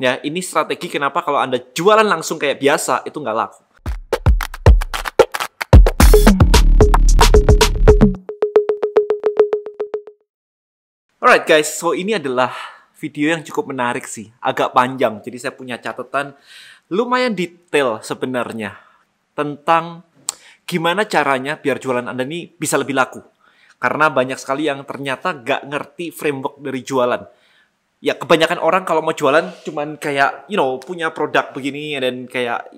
Ya, ini strategi kenapa kalau Anda jualan langsung kayak biasa itu nggak laku. Alright guys, so ini adalah video yang cukup menarik sih, agak panjang. Jadi saya punya catatan lumayan detail sebenarnya tentang gimana caranya biar jualan Anda ini bisa lebih laku. Karena banyak sekali yang ternyata nggak ngerti framework dari jualan ya kebanyakan orang kalau mau jualan cuman kayak you know punya produk begini dan kayak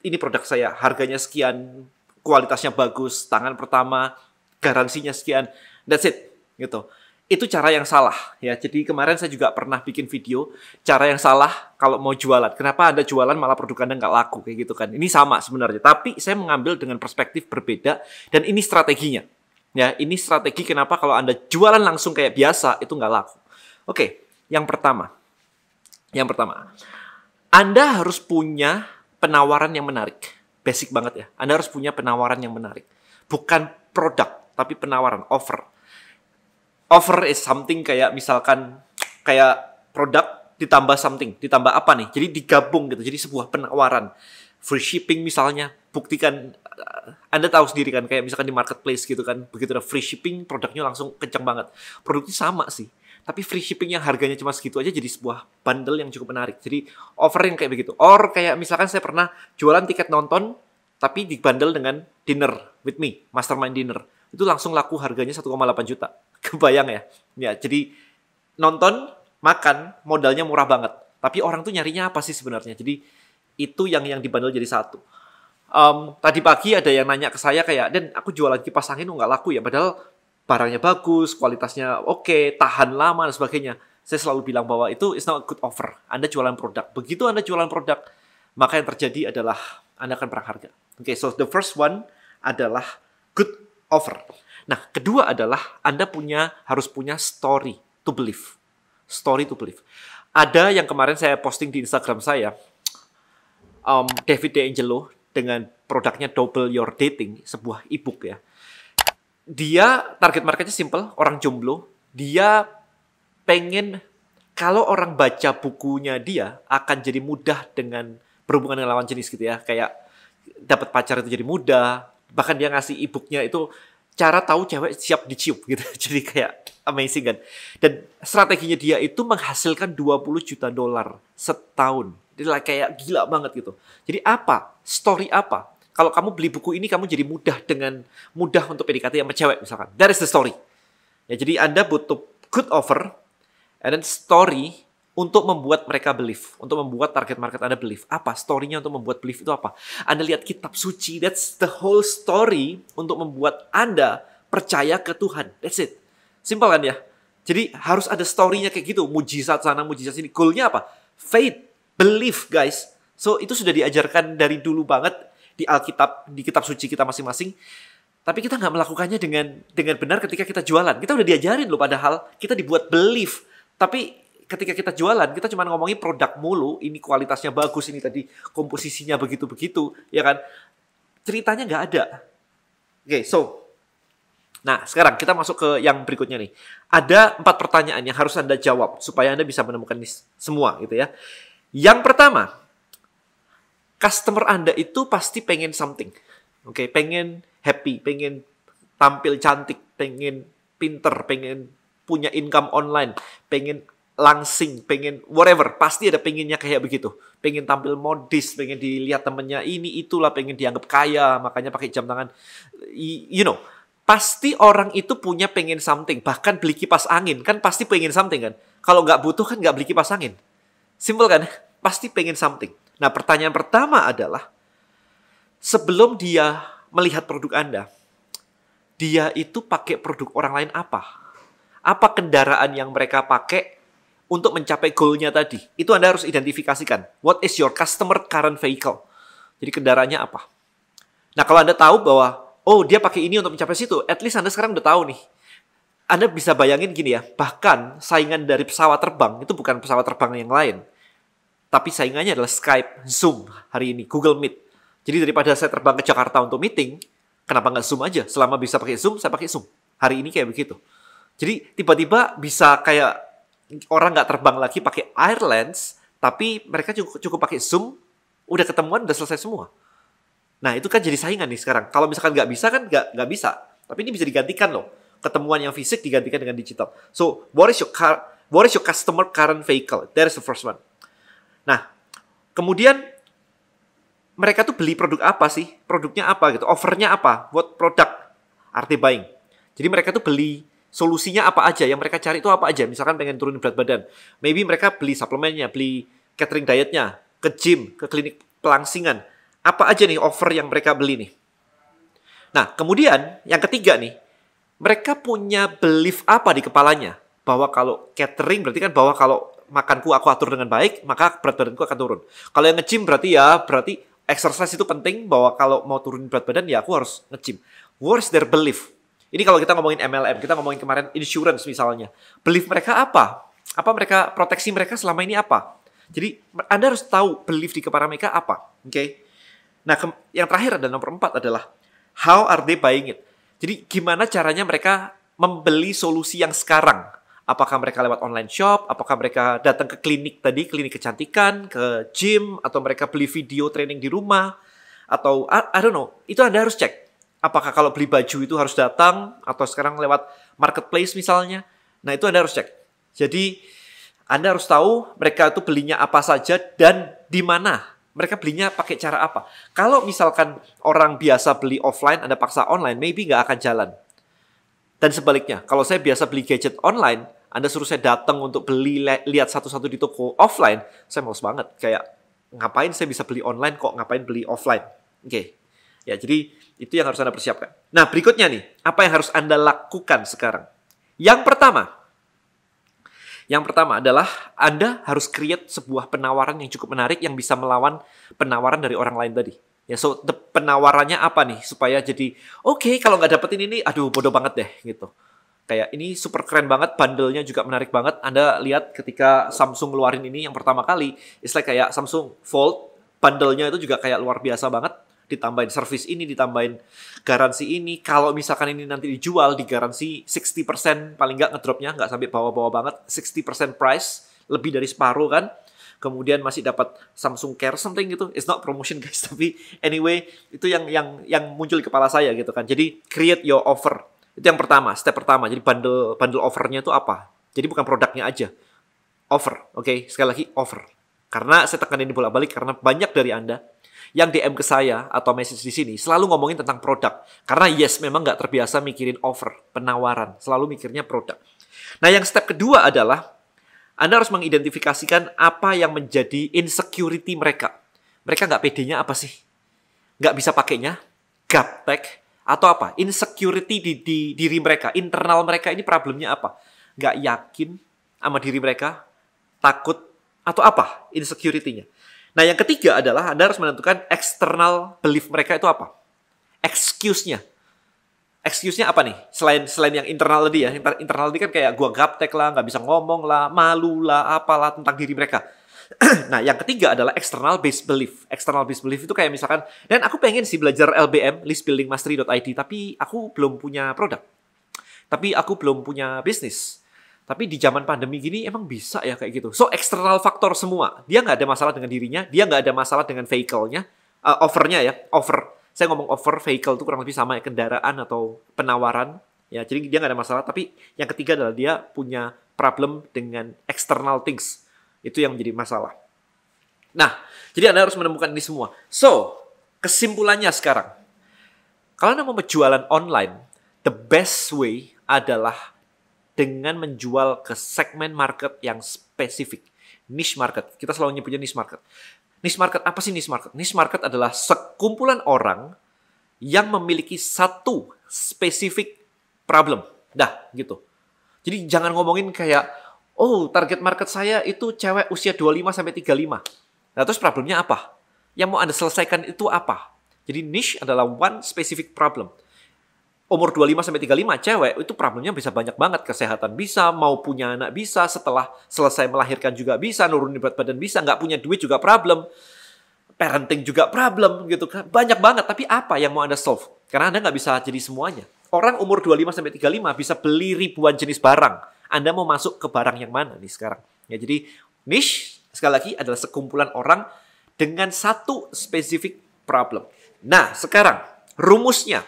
ini produk saya harganya sekian kualitasnya bagus tangan pertama garansinya sekian that's it gitu itu cara yang salah ya jadi kemarin saya juga pernah bikin video cara yang salah kalau mau jualan kenapa anda jualan malah produk anda nggak laku kayak gitu kan ini sama sebenarnya tapi saya mengambil dengan perspektif berbeda dan ini strateginya ya ini strategi kenapa kalau anda jualan langsung kayak biasa itu nggak laku oke okay yang pertama, yang pertama, Anda harus punya penawaran yang menarik. Basic banget ya. Anda harus punya penawaran yang menarik. Bukan produk, tapi penawaran, offer. Offer is something kayak misalkan kayak produk ditambah something, ditambah apa nih? Jadi digabung gitu. Jadi sebuah penawaran. Free shipping misalnya, buktikan eh, anda tahu sendiri kan kayak misalkan di marketplace gitu kan begitu ada free shipping produknya langsung kencang banget produknya sama sih tapi free shipping yang harganya cuma segitu aja jadi sebuah bundle yang cukup menarik jadi offering kayak begitu or kayak misalkan saya pernah jualan tiket nonton tapi di bundle dengan dinner with me mastermind dinner itu langsung laku harganya 1,8 juta kebayang ya ya jadi nonton makan modalnya murah banget tapi orang tuh nyarinya apa sih sebenarnya jadi itu yang yang dibandel jadi satu um, tadi pagi ada yang nanya ke saya kayak dan aku jualan kipas angin nggak laku ya padahal barangnya bagus, kualitasnya oke, okay, tahan lama dan sebagainya. Saya selalu bilang bahwa itu is not a good offer. Anda jualan produk. Begitu Anda jualan produk, maka yang terjadi adalah Anda akan perang harga. Oke, okay, so the first one adalah good offer. Nah, kedua adalah Anda punya harus punya story to believe. Story to believe. Ada yang kemarin saya posting di Instagram saya, um, David D'Angelo dengan produknya Double Your Dating, sebuah e-book ya dia target marketnya simple, orang jomblo. Dia pengen kalau orang baca bukunya dia akan jadi mudah dengan berhubungan dengan lawan jenis gitu ya. Kayak dapat pacar itu jadi mudah. Bahkan dia ngasih e itu cara tahu cewek siap dicium gitu. Jadi kayak amazing kan. Dan strateginya dia itu menghasilkan 20 juta dolar setahun. Jadi kayak gila banget gitu. Jadi apa? Story apa? Kalau kamu beli buku ini, kamu jadi mudah dengan mudah untuk PDKT sama cewek misalkan. That is the story. Ya, jadi Anda butuh good offer and then story untuk membuat mereka believe, untuk membuat target market Anda believe. Apa story-nya untuk membuat belief itu apa? Anda lihat kitab suci, that's the whole story untuk membuat Anda percaya ke Tuhan. That's it. Simple kan ya? Jadi harus ada story-nya kayak gitu, mujizat sana, mujizat sini. Goal-nya apa? Faith, belief guys. So itu sudah diajarkan dari dulu banget di Alkitab, di kitab suci kita masing-masing. Tapi kita nggak melakukannya dengan dengan benar ketika kita jualan. Kita udah diajarin loh padahal kita dibuat belief. Tapi ketika kita jualan kita cuma ngomongin produk mulu. Ini kualitasnya bagus, ini tadi komposisinya begitu-begitu, ya kan? Ceritanya nggak ada. Oke, okay, so Nah, sekarang kita masuk ke yang berikutnya nih. Ada empat pertanyaan yang harus Anda jawab supaya Anda bisa menemukan ini semua gitu ya. Yang pertama, customer Anda itu pasti pengen something. Oke, okay? pengen happy, pengen tampil cantik, pengen pinter, pengen punya income online, pengen langsing, pengen whatever, pasti ada pengennya kayak begitu. Pengen tampil modis, pengen dilihat temennya ini itulah, pengen dianggap kaya, makanya pakai jam tangan. You know, pasti orang itu punya pengen something. Bahkan beli kipas angin kan pasti pengen something kan. Kalau nggak butuh kan nggak beli kipas angin. Simple kan? Pasti pengen something. Nah, pertanyaan pertama adalah sebelum dia melihat produk Anda, dia itu pakai produk orang lain apa? Apa kendaraan yang mereka pakai untuk mencapai goalnya tadi? Itu Anda harus identifikasikan. What is your customer current vehicle? Jadi kendaraannya apa? Nah, kalau Anda tahu bahwa oh, dia pakai ini untuk mencapai situ, at least Anda sekarang udah tahu nih. Anda bisa bayangin gini ya, bahkan saingan dari pesawat terbang itu bukan pesawat terbang yang lain, tapi saingannya adalah Skype, Zoom hari ini, Google Meet. Jadi daripada saya terbang ke Jakarta untuk meeting, kenapa nggak Zoom aja? Selama bisa pakai Zoom, saya pakai Zoom. Hari ini kayak begitu. Jadi tiba-tiba bisa kayak orang nggak terbang lagi pakai Airlines, tapi mereka cukup, cukup pakai Zoom, udah ketemuan, udah selesai semua. Nah itu kan jadi saingan nih sekarang. Kalau misalkan nggak bisa kan nggak nggak bisa. Tapi ini bisa digantikan loh. Ketemuan yang fisik digantikan dengan digital. So what is your car, what is your customer current vehicle? That is the first one. Kemudian mereka tuh beli produk apa sih? Produknya apa gitu? Offernya apa? What product arti buying? Jadi mereka tuh beli solusinya apa aja yang mereka cari itu apa aja? Misalkan pengen turun berat badan, maybe mereka beli suplemennya, beli catering dietnya, ke gym, ke klinik pelangsingan. Apa aja nih offer yang mereka beli nih? Nah, kemudian yang ketiga nih, mereka punya belief apa di kepalanya? Bahwa kalau catering berarti kan bahwa kalau makanku aku atur dengan baik, maka berat badanku akan turun. Kalau yang nge-gym berarti ya, berarti exercise itu penting bahwa kalau mau turunin berat badan ya aku harus nge-gym. Where's their belief? Ini kalau kita ngomongin MLM, kita ngomongin kemarin insurance misalnya. Belief mereka apa? Apa mereka proteksi mereka selama ini apa? Jadi Anda harus tahu belief di kepala mereka apa. Oke. Okay? Nah, yang terakhir ada nomor empat adalah how are they buying it? Jadi gimana caranya mereka membeli solusi yang sekarang? Apakah mereka lewat online shop, apakah mereka datang ke klinik tadi, klinik kecantikan, ke gym, atau mereka beli video training di rumah, atau I, I don't know. Itu Anda harus cek. Apakah kalau beli baju itu harus datang, atau sekarang lewat marketplace misalnya. Nah itu Anda harus cek. Jadi Anda harus tahu mereka itu belinya apa saja dan di mana mereka belinya pakai cara apa? Kalau misalkan orang biasa beli offline, Anda paksa online, maybe nggak akan jalan. Dan sebaliknya, kalau saya biasa beli gadget online, Anda suruh saya datang untuk beli lihat satu-satu di toko offline, saya males banget. Kayak ngapain saya bisa beli online kok ngapain beli offline? Oke. Okay. Ya, jadi itu yang harus Anda persiapkan. Nah, berikutnya nih, apa yang harus Anda lakukan sekarang? Yang pertama, yang pertama adalah Anda harus create sebuah penawaran yang cukup menarik yang bisa melawan penawaran dari orang lain tadi. Ya, so the penawarannya apa nih supaya jadi oke okay, kalau nggak dapetin ini, aduh bodoh banget deh gitu. Kayak ini super keren banget, bundlenya juga menarik banget. Anda lihat ketika Samsung ngeluarin ini yang pertama kali, istilah like kayak Samsung Fold, bundlenya itu juga kayak luar biasa banget. Ditambahin service ini, ditambahin garansi ini. Kalau misalkan ini nanti dijual di garansi 60% paling nggak ngedropnya, nggak sampai bawa-bawa banget, 60% price, lebih dari separuh kan kemudian masih dapat Samsung Care something gitu it's not promotion guys tapi anyway itu yang yang yang muncul di kepala saya gitu kan jadi create your offer itu yang pertama step pertama jadi bundle bundle offernya itu apa jadi bukan produknya aja offer oke okay? sekali lagi offer karena saya tekan ini bolak balik karena banyak dari anda yang DM ke saya atau message di sini selalu ngomongin tentang produk. Karena yes, memang nggak terbiasa mikirin offer, penawaran. Selalu mikirnya produk. Nah, yang step kedua adalah anda harus mengidentifikasikan apa yang menjadi insecurity mereka. Mereka nggak pedenya apa sih? Nggak bisa pakainya? Gaptek? Atau apa? Insecurity di, di diri mereka, internal mereka ini problemnya apa? Nggak yakin sama diri mereka? Takut? Atau apa insecurity-nya? Nah yang ketiga adalah Anda harus menentukan external belief mereka itu apa? Excuse-nya excuse-nya apa nih? Selain selain yang internal tadi ya, internal tadi kan kayak gua gaptek lah, nggak bisa ngomong lah, malu lah, apalah tentang diri mereka. nah, yang ketiga adalah external based belief. External based belief itu kayak misalkan, dan aku pengen sih belajar LBM, list building mastery.id, tapi aku belum punya produk. Tapi aku belum punya bisnis. Tapi di zaman pandemi gini emang bisa ya kayak gitu. So, external faktor semua. Dia nggak ada masalah dengan dirinya, dia nggak ada masalah dengan vehicle-nya, uh, eh, offer ya, offer saya ngomong over vehicle itu kurang lebih sama ya, kendaraan atau penawaran ya jadi dia nggak ada masalah tapi yang ketiga adalah dia punya problem dengan external things itu yang menjadi masalah nah jadi anda harus menemukan ini semua so kesimpulannya sekarang kalau anda mau berjualan online the best way adalah dengan menjual ke segmen market yang spesifik niche market kita selalu nyebutnya niche market Niche market apa sih niche market? Niche market adalah sekumpulan orang yang memiliki satu spesifik problem. Dah, gitu. Jadi jangan ngomongin kayak, oh target market saya itu cewek usia 25 sampai 35. Nah terus problemnya apa? Yang mau Anda selesaikan itu apa? Jadi niche adalah one specific problem umur 25 sampai 35 cewek itu problemnya bisa banyak banget kesehatan bisa mau punya anak bisa setelah selesai melahirkan juga bisa nurunin berat badan bisa nggak punya duit juga problem parenting juga problem gitu kan banyak banget tapi apa yang mau anda solve karena anda nggak bisa jadi semuanya orang umur 25 sampai 35 bisa beli ribuan jenis barang anda mau masuk ke barang yang mana nih sekarang ya jadi niche sekali lagi adalah sekumpulan orang dengan satu spesifik problem nah sekarang rumusnya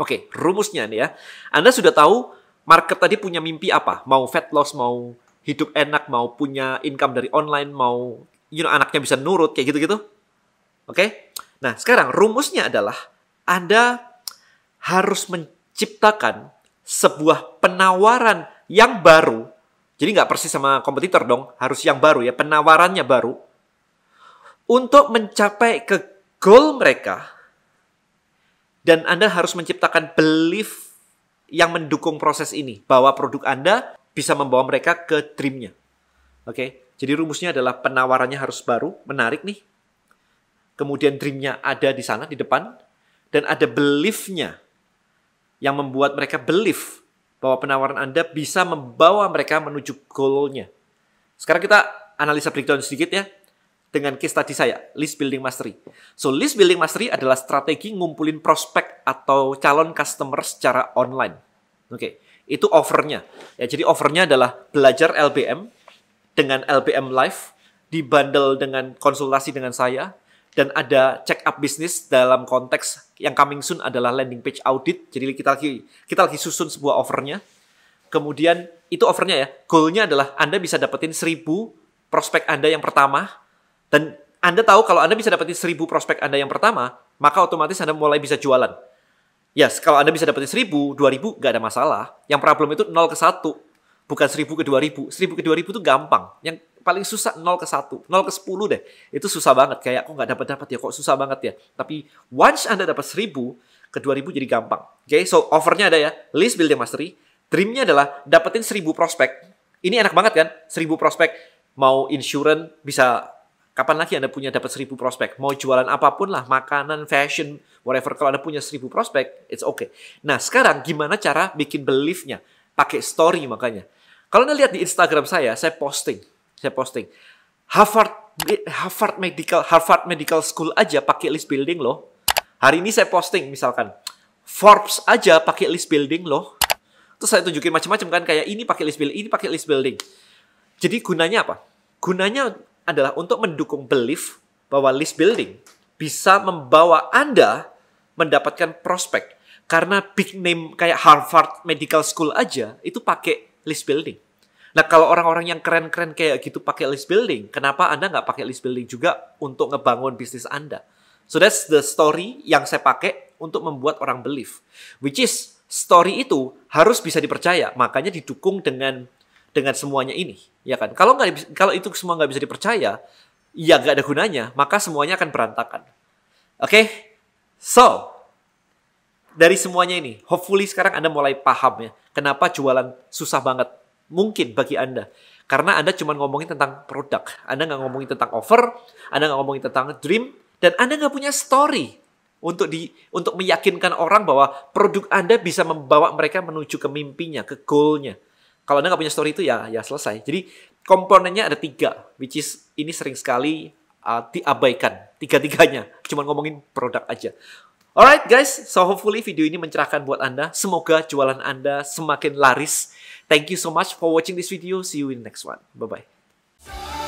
Oke, rumusnya nih ya. Anda sudah tahu market tadi punya mimpi apa? Mau fat loss, mau hidup enak, mau punya income dari online, mau you know anaknya bisa nurut kayak gitu-gitu. Oke? Okay? Nah, sekarang rumusnya adalah Anda harus menciptakan sebuah penawaran yang baru. Jadi nggak persis sama kompetitor dong, harus yang baru ya, penawarannya baru. Untuk mencapai ke goal mereka dan Anda harus menciptakan belief yang mendukung proses ini. Bahwa produk Anda bisa membawa mereka ke dreamnya. Oke, okay? jadi rumusnya adalah penawarannya harus baru, menarik nih. Kemudian dreamnya ada di sana, di depan. Dan ada beliefnya yang membuat mereka belief bahwa penawaran Anda bisa membawa mereka menuju goalnya. Sekarang kita analisa breakdown sedikit ya dengan case tadi saya, list building mastery. So, list building mastery adalah strategi ngumpulin prospek atau calon customer secara online. Oke, okay. itu offernya. Ya, jadi offernya adalah belajar LBM dengan LBM live, dibandel dengan konsultasi dengan saya, dan ada check up bisnis dalam konteks yang coming soon adalah landing page audit. Jadi kita lagi kita lagi susun sebuah offernya. Kemudian itu offernya ya, goalnya adalah Anda bisa dapetin seribu prospek Anda yang pertama dan Anda tahu kalau Anda bisa dapetin seribu prospek Anda yang pertama, maka otomatis Anda mulai bisa jualan. Yes, kalau Anda bisa dapetin dua ribu nggak ada masalah. Yang problem itu nol ke satu, bukan seribu ke dua ribu. Seribu ke dua ribu itu gampang. Yang paling susah nol ke satu, nol ke sepuluh deh. Itu susah banget kayak kok nggak dapat dapat ya, kok susah banget ya. Tapi once Anda dapat seribu ke ribu jadi gampang. Oke, okay? so offernya ada ya, list building mastery. Dreamnya adalah dapetin seribu prospek. Ini enak banget kan? Seribu prospek mau insurance bisa Kapan lagi Anda punya dapat seribu prospek? Mau jualan apapun lah, makanan, fashion, whatever. Kalau Anda punya seribu prospek, it's okay. Nah, sekarang gimana cara bikin beliefnya? Pakai story makanya. Kalau Anda lihat di Instagram saya, saya posting. Saya posting. Harvard Harvard Medical Harvard Medical School aja pakai list building loh. Hari ini saya posting misalkan Forbes aja pakai list building loh. Terus saya tunjukin macam-macam kan kayak ini pakai list building, ini pakai list building. Jadi gunanya apa? Gunanya adalah untuk mendukung belief bahwa list building bisa membawa Anda mendapatkan prospek. Karena big name kayak Harvard Medical School aja itu pakai list building. Nah kalau orang-orang yang keren-keren kayak gitu pakai list building, kenapa Anda nggak pakai list building juga untuk ngebangun bisnis Anda? So that's the story yang saya pakai untuk membuat orang believe. Which is story itu harus bisa dipercaya, makanya didukung dengan dengan semuanya ini, ya kan? Kalau nggak kalau itu semua nggak bisa dipercaya, ya nggak ada gunanya, maka semuanya akan berantakan. Oke, okay? so dari semuanya ini, hopefully sekarang Anda mulai paham ya, kenapa jualan susah banget mungkin bagi Anda. Karena Anda cuma ngomongin tentang produk, Anda nggak ngomongin tentang offer, Anda nggak ngomongin tentang dream, dan Anda nggak punya story untuk di untuk meyakinkan orang bahwa produk Anda bisa membawa mereka menuju ke mimpinya, ke goalnya. Kalau Anda nggak punya story itu ya ya selesai. Jadi komponennya ada tiga, which is ini sering sekali uh, diabaikan. Tiga-tiganya, cuma ngomongin produk aja. Alright guys, so hopefully video ini mencerahkan buat Anda. Semoga jualan Anda semakin laris. Thank you so much for watching this video. See you in the next one. Bye-bye.